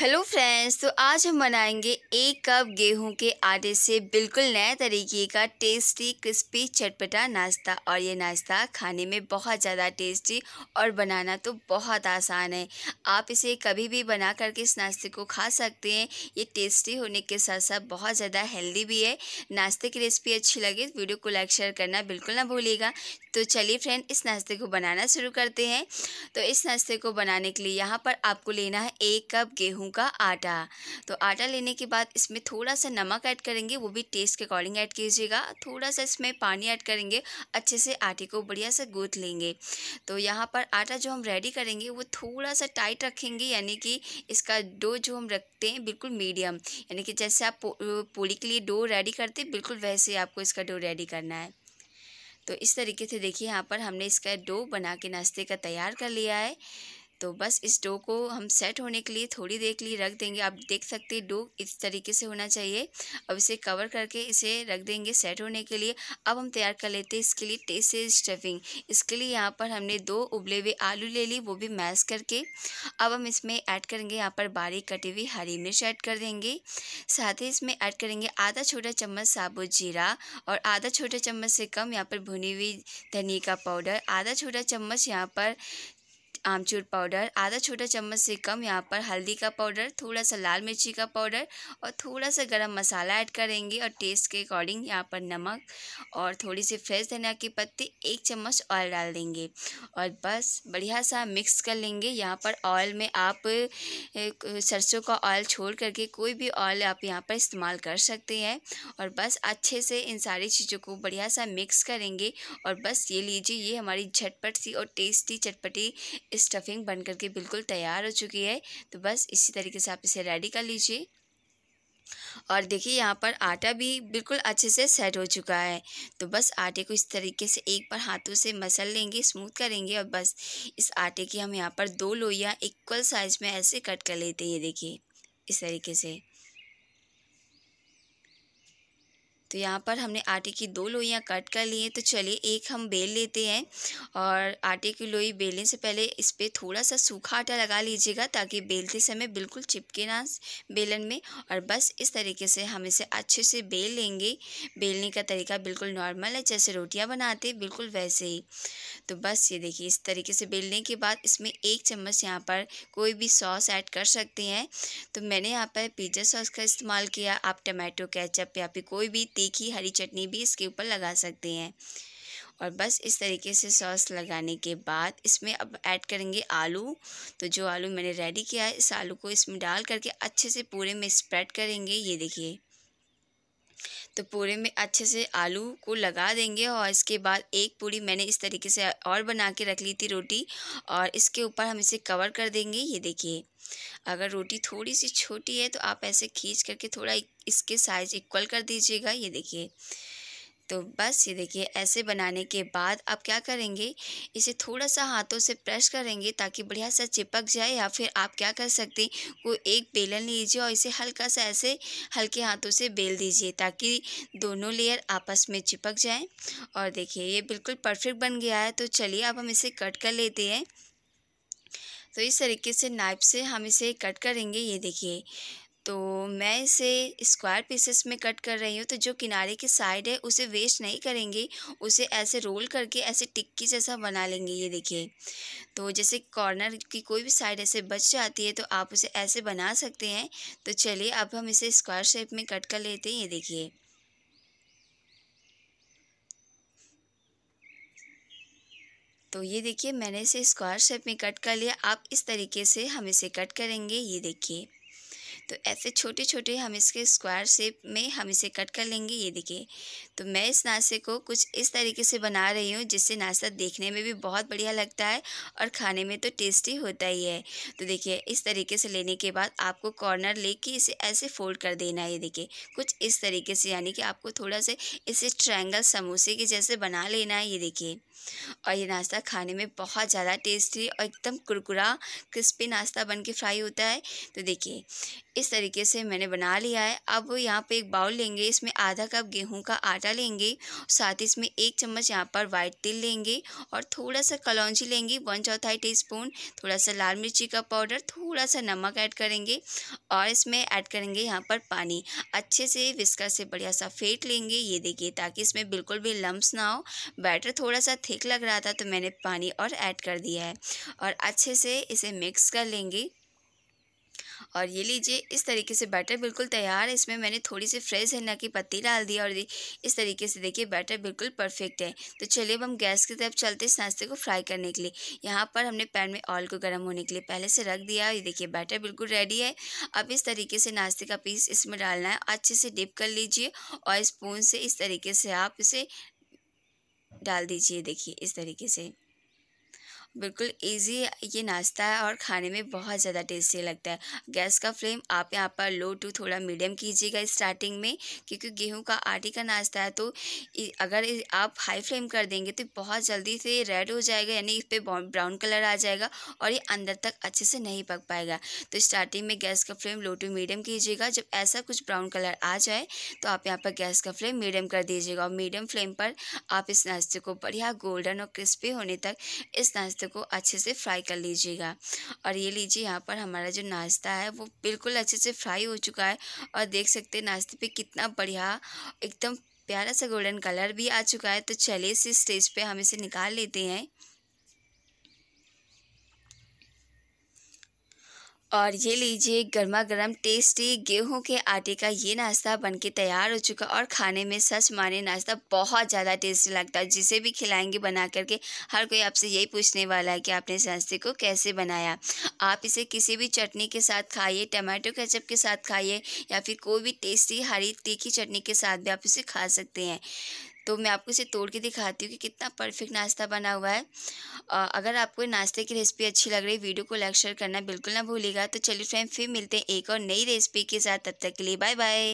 hello friends तो आज हम बनाएंगे एक कप गेहूं के आटे से बिल्कुल नए तरीके का टेस्टी क्रिस्पी चटपटा नाश्ता और ये नाश्ता खाने में बहुत ज़्यादा टेस्टी और बनाना तो बहुत आसान है आप इसे कभी भी बना करके इस नाश्ते को खा सकते हैं ये टेस्टी होने के साथ साथ बहुत ज़्यादा हेल्दी भी है नाश्ते की रेसिपी अच्छी लगे तो वीडियो को लाइक शेयर करना बिल्कुल ना भूलिएगा तो चलिए फ्रेंड इस नाश्ते को बनाना शुरू करते हैं तो इस नाश्ते को बनाने के लिए यहाँ पर आपको लेना है एक कप गेहूँ का आटा तो आटा लेने के बाद इसमें थोड़ा सा नमक ऐड करेंगे वो भी टेस्ट के अकॉर्डिंग ऐड कीजिएगा थोड़ा सा इसमें पानी ऐड करेंगे अच्छे से आटे को बढ़िया से गूँथ लेंगे तो यहाँ पर आटा जो हम रेडी करेंगे वो थोड़ा सा टाइट रखेंगे यानी कि इसका डो जो हम रखते हैं बिल्कुल मीडियम यानी कि जैसे आप पूरी के लिए डो रेडी करते बिल्कुल वैसे आपको इसका डो रेडी करना है तो इस तरीके से देखिए यहाँ पर हमने इसका डो बना के नाश्ते का तैयार कर लिया है तो बस इस डो को हम सेट होने के लिए थोड़ी देर के लिए रख देंगे आप देख सकते हैं डो इस तरीके से होना चाहिए अब इसे कवर करके इसे रख देंगे सेट होने के लिए अब हम तैयार कर लेते हैं इसके लिए टेस्टी स्टफिंग इसके लिए यहाँ पर हमने दो उबले हुए आलू ले ली वो भी मैश करके अब हम इसमें ऐड करेंगे यहाँ पर बारीक कटी हुई हरी मिर्च ऐड कर देंगे साथ ही इसमें ऐड करेंगे आधा छोटा चम्मच साबुत जीरा और आधा छोटा चम्मच से कम यहाँ पर भुनी हुई धनिया का पाउडर आधा छोटा चम्मच यहाँ पर आमचूर पाउडर आधा छोटा चम्मच से कम यहाँ पर हल्दी का पाउडर थोड़ा सा लाल मिर्ची का पाउडर और थोड़ा सा गरम मसाला ऐड करेंगे और टेस्ट के अकॉर्डिंग यहाँ पर नमक और थोड़ी सी फ्रेश धनिया की पत्ती एक चम्मच ऑयल डाल देंगे और बस बढ़िया सा मिक्स कर लेंगे यहाँ पर ऑयल में आप सरसों का ऑयल छोड़ करके कोई भी ऑयल आप यहाँ पर इस्तेमाल कर सकते हैं और बस अच्छे से इन सारी चीज़ों को बढ़िया सा मिक्स करेंगे और बस ये लीजिए ये हमारी झटपट सी और टेस्टी चटपटी स्टफिंग बन करके बिल्कुल तैयार हो चुकी है तो बस इसी तरीके से आप इसे रेडी कर लीजिए और देखिए यहाँ पर आटा भी बिल्कुल अच्छे से सेट हो चुका है तो बस आटे को इस तरीके से एक बार हाथों से मसल लेंगे स्मूथ करेंगे और बस इस आटे की हम यहाँ पर दो लोइयाँ इक्वल साइज़ में ऐसे कट कर लेते हैं देखिए इस तरीके से तो यहाँ पर हमने आटे की दो लोइयाँ कट कर ली हैं तो चलिए एक हम बेल लेते हैं और आटे की लोई बेलने से पहले इस पर थोड़ा सा सूखा आटा लगा लीजिएगा ताकि बेलते समय बिल्कुल चिपके ना बेलन में और बस इस तरीके से हम इसे अच्छे से बेल लेंगे बेलने का तरीका बिल्कुल नॉर्मल है जैसे रोटियाँ बनाते बिल्कुल वैसे ही तो बस ये देखिए इस तरीके से बेलने के बाद इसमें एक चम्मच यहाँ पर कोई भी सॉस ऐड कर सकते हैं तो मैंने यहाँ पर पिज्ज़ा सॉस का इस्तेमाल किया आप टमाटो कैचअप या फिर कोई भी तीखी हरी चटनी भी इसके ऊपर लगा सकते हैं और बस इस तरीके से सॉस लगाने के बाद इसमें अब ऐड करेंगे आलू तो जो आलू मैंने रेडी किया है इस आलू को इसमें डाल करके अच्छे से पूरे में स्प्रेड करेंगे ये देखिए तो पूरे में अच्छे से आलू को लगा देंगे और इसके बाद एक पूरी मैंने इस तरीके से और बना के रख ली थी रोटी और इसके ऊपर हम इसे कवर कर देंगे ये देखिए अगर रोटी थोड़ी सी छोटी है तो आप ऐसे खींच करके थोड़ा इसके साइज़ इक्वल कर दीजिएगा ये देखिए तो बस ये देखिए ऐसे बनाने के बाद आप क्या करेंगे इसे थोड़ा सा हाथों से प्रेस करेंगे ताकि बढ़िया सा चिपक जाए या फिर आप क्या कर सकते हैं कोई एक बेलन लीजिए और इसे हल्का सा ऐसे हल्के हाथों से बेल दीजिए ताकि दोनों लेयर आपस में चिपक जाए और देखिए ये बिल्कुल परफेक्ट बन गया है तो चलिए अब हम इसे कट कर लेते हैं तो इस तरीके से नाइफ से हम इसे कट करेंगे ये देखिए तो मैं इसे स्क्वायर पीसेस में कट कर रही हूँ तो जो किनारे की साइड है उसे वेस्ट नहीं करेंगे उसे ऐसे रोल करके ऐसे टिक्की जैसा बना लेंगे ये देखिए तो जैसे कॉर्नर की कोई भी साइड ऐसे बच जाती है तो आप उसे ऐसे बना सकते हैं तो चलिए अब हम इसे स्क्वायर शेप में कट कर लेते हैं ये देखिए तो ये देखिए मैंने इसे स्क्वायर शेप में कट कर लिया आप इस तरीके से हम इसे कट करेंगे ये देखिए तो ऐसे छोटे छोटे हम इसके स्क्वायर शेप में हम इसे कट कर लेंगे ये देखिए तो मैं इस नाश्ते को कुछ इस तरीके से बना रही हूँ जिससे नाश्ता देखने में भी बहुत बढ़िया लगता है और खाने में तो टेस्टी होता ही है तो देखिए इस तरीके से लेने के बाद आपको कॉर्नर कर इसे ऐसे फोल्ड कर देना है ये देखिए कुछ इस तरीके से यानी कि आपको थोड़ा से इसे ट्रायंगल समोसे के जैसे बना लेना है ये देखिए और ये नाश्ता खाने में बहुत ज़्यादा टेस्टी और एकदम कुरकुरा क्रिस्पी नाश्ता बन के फ्राई होता है तो देखिए इस तरीके से मैंने बना लिया है अब यहाँ पे एक बाउल लेंगे इसमें आधा कप गेहूं का आटा लेंगे साथ ही इसमें एक चम्मच यहाँ पर वाइट तिल लेंगे और थोड़ा सा कलौजी लेंगे वन चौथाई टी स्पून थोड़ा सा लाल मिर्ची का पाउडर थोड़ा सा नमक ऐड करेंगे और इसमें ऐड करेंगे यहाँ पर पानी अच्छे से विस्कर से बढ़िया सा फेंट लेंगे ये देखिए ताकि इसमें बिल्कुल भी लम्ब ना हो बैटर थोड़ा सा थिक लग रहा था तो मैंने पानी और ऐड कर दिया है और अच्छे से इसे मिक्स कर लेंगे और ये लीजिए इस तरीके से बैटर बिल्कुल तैयार है इसमें मैंने थोड़ी सी फ्रेश हिना की पत्ती डाल दी और इस तरीके से देखिए बैटर बिल्कुल परफेक्ट है तो चलिए अब हम गैस की तरफ चलते इस नाश्ते को फ्राई करने के लिए यहाँ पर हमने पैन में ऑयल को गर्म होने के लिए पहले से रख दिया ये देखिए बैटर बिल्कुल रेडी है अब इस तरीके से नाश्ते का पीस इसमें डालना है अच्छे से डिप कर लीजिए और स्पून से इस तरीके से आप इसे डाल दीजिए देखिए इस तरीके से बिल्कुल इजी ये नाश्ता है और खाने में बहुत ज़्यादा टेस्टी लगता है गैस का फ्लेम आप यहाँ पर लो टू थोड़ा मीडियम कीजिएगा स्टार्टिंग में क्योंकि गेहूँ का आटे का नाश्ता है तो अगर आप हाई फ्लेम कर देंगे तो बहुत जल्दी से रेड हो जाएगा यानी इस पर ब्राउन कलर आ जाएगा और ये अंदर तक अच्छे से नहीं पक पाएगा तो स्टार्टिंग में गैस का फ्लेम लो टू मीडियम कीजिएगा जब ऐसा कुछ ब्राउन कलर आ जाए तो आप यहाँ पर गैस का फ्लेम मीडियम कर दीजिएगा और मीडियम फ्लेम पर आप इस नाश्ते को बढ़िया गोल्डन और क्रिस्पी होने तक इस नाश्ते को अच्छे से फ्राई कर लीजिएगा और ये लीजिए यहाँ पर हमारा जो नाश्ता है वो बिल्कुल अच्छे से फ्राई हो चुका है और देख सकते हैं नाश्ते पे कितना बढ़िया एकदम प्यारा सा गोल्डन कलर भी आ चुका है तो चलिए इस स्टेज पे हम इसे निकाल लेते हैं और ये लीजिए गर्मा गर्म टेस्टी गेहूं के आटे का ये नाश्ता बनके तैयार हो चुका और खाने में सच माने नाश्ता बहुत ज़्यादा टेस्टी लगता है जिसे भी खिलाएंगे बना करके हर कोई आपसे यही पूछने वाला है कि आपने इस नाश्ते को कैसे बनाया आप इसे किसी भी चटनी के साथ खाइए टमाटो केचप के साथ खाइए या फिर कोई भी टेस्टी हरी तीखी चटनी के साथ भी आप इसे खा सकते हैं तो मैं आपको इसे तोड़ के दिखाती हूँ कि कितना परफेक्ट नाश्ता बना हुआ है अगर आपको नाश्ते की रेसिपी अच्छी लग रही वीडियो को लाइक शेयर करना बिल्कुल ना भूलेगा तो चलिए फ्रेंड फिर मिलते हैं एक और नई रेसिपी के साथ तब तक के लिए बाय बाय